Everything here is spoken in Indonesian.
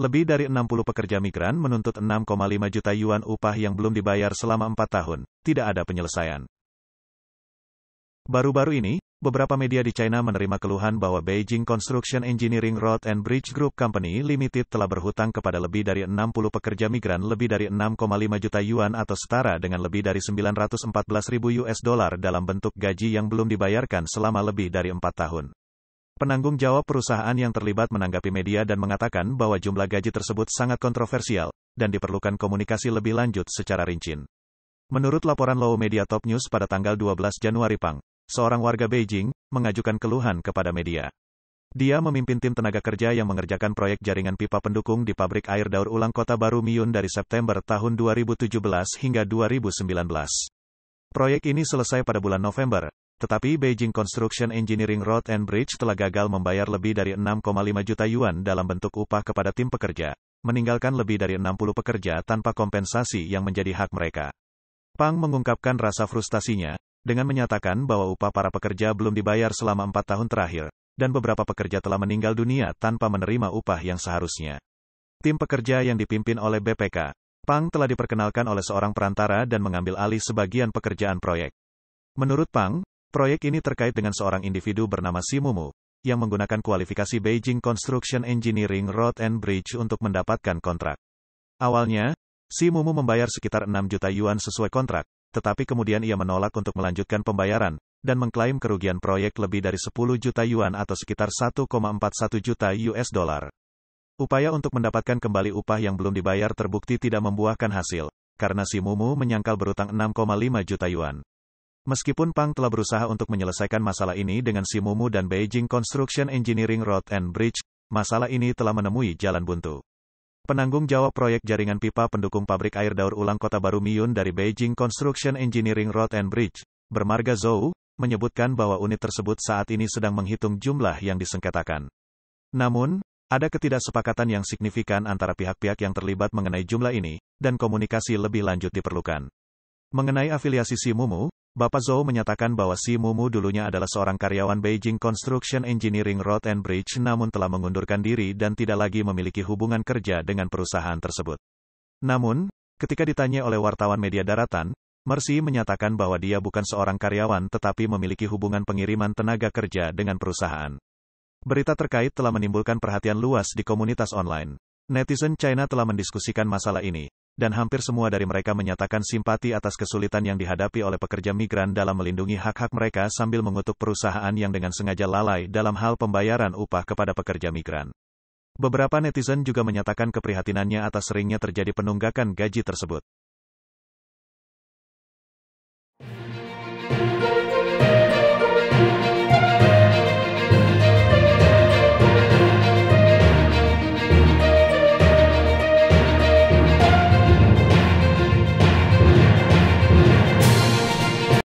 Lebih dari 60 pekerja migran menuntut 6,5 juta yuan upah yang belum dibayar selama 4 tahun. Tidak ada penyelesaian. Baru-baru ini, beberapa media di China menerima keluhan bahwa Beijing Construction Engineering Road and Bridge Group Company Limited telah berhutang kepada lebih dari 60 pekerja migran lebih dari 6,5 juta yuan atau setara dengan lebih dari 914 ribu US dollar dalam bentuk gaji yang belum dibayarkan selama lebih dari 4 tahun. Penanggung jawab perusahaan yang terlibat menanggapi media dan mengatakan bahwa jumlah gaji tersebut sangat kontroversial, dan diperlukan komunikasi lebih lanjut secara rinci. Menurut laporan Low Media Top News pada tanggal 12 Januari Pang, seorang warga Beijing, mengajukan keluhan kepada media. Dia memimpin tim tenaga kerja yang mengerjakan proyek jaringan pipa pendukung di pabrik air daur ulang kota baru Miyun dari September tahun 2017 hingga 2019. Proyek ini selesai pada bulan November, tetapi Beijing Construction Engineering Road and Bridge telah gagal membayar lebih dari 6,5 juta yuan dalam bentuk upah kepada tim pekerja, meninggalkan lebih dari 60 pekerja tanpa kompensasi yang menjadi hak mereka. Pang mengungkapkan rasa frustasinya, dengan menyatakan bahwa upah para pekerja belum dibayar selama empat tahun terakhir, dan beberapa pekerja telah meninggal dunia tanpa menerima upah yang seharusnya. Tim pekerja yang dipimpin oleh BPK, Pang telah diperkenalkan oleh seorang perantara dan mengambil alih sebagian pekerjaan proyek. Menurut Pang, Proyek ini terkait dengan seorang individu bernama Simumu, yang menggunakan kualifikasi Beijing Construction Engineering Road and Bridge untuk mendapatkan kontrak. Awalnya, Simumu membayar sekitar 6 juta yuan sesuai kontrak, tetapi kemudian ia menolak untuk melanjutkan pembayaran, dan mengklaim kerugian proyek lebih dari 10 juta yuan atau sekitar 1,41 juta US dollar. Upaya untuk mendapatkan kembali upah yang belum dibayar terbukti tidak membuahkan hasil, karena si Mumu menyangkal berutang 6,5 juta yuan. Meskipun Pang telah berusaha untuk menyelesaikan masalah ini dengan si Mumu dan Beijing Construction Engineering Road and Bridge, masalah ini telah menemui jalan buntu. Penanggung jawab proyek jaringan pipa pendukung pabrik air daur ulang kota baru Miyun dari Beijing Construction Engineering Road and Bridge, bermarga Zhou, menyebutkan bahwa unit tersebut saat ini sedang menghitung jumlah yang disengketakan. Namun, ada ketidaksepakatan yang signifikan antara pihak-pihak yang terlibat mengenai jumlah ini, dan komunikasi lebih lanjut diperlukan. Mengenai afiliasi si Mumu, Bapak Zhou menyatakan bahwa Si Mumu dulunya adalah seorang karyawan Beijing Construction Engineering Road and Bridge namun telah mengundurkan diri dan tidak lagi memiliki hubungan kerja dengan perusahaan tersebut. Namun, ketika ditanya oleh wartawan media daratan, Mercy menyatakan bahwa dia bukan seorang karyawan tetapi memiliki hubungan pengiriman tenaga kerja dengan perusahaan. Berita terkait telah menimbulkan perhatian luas di komunitas online. Netizen China telah mendiskusikan masalah ini dan hampir semua dari mereka menyatakan simpati atas kesulitan yang dihadapi oleh pekerja migran dalam melindungi hak-hak mereka sambil mengutuk perusahaan yang dengan sengaja lalai dalam hal pembayaran upah kepada pekerja migran. Beberapa netizen juga menyatakan keprihatinannya atas seringnya terjadi penunggakan gaji tersebut.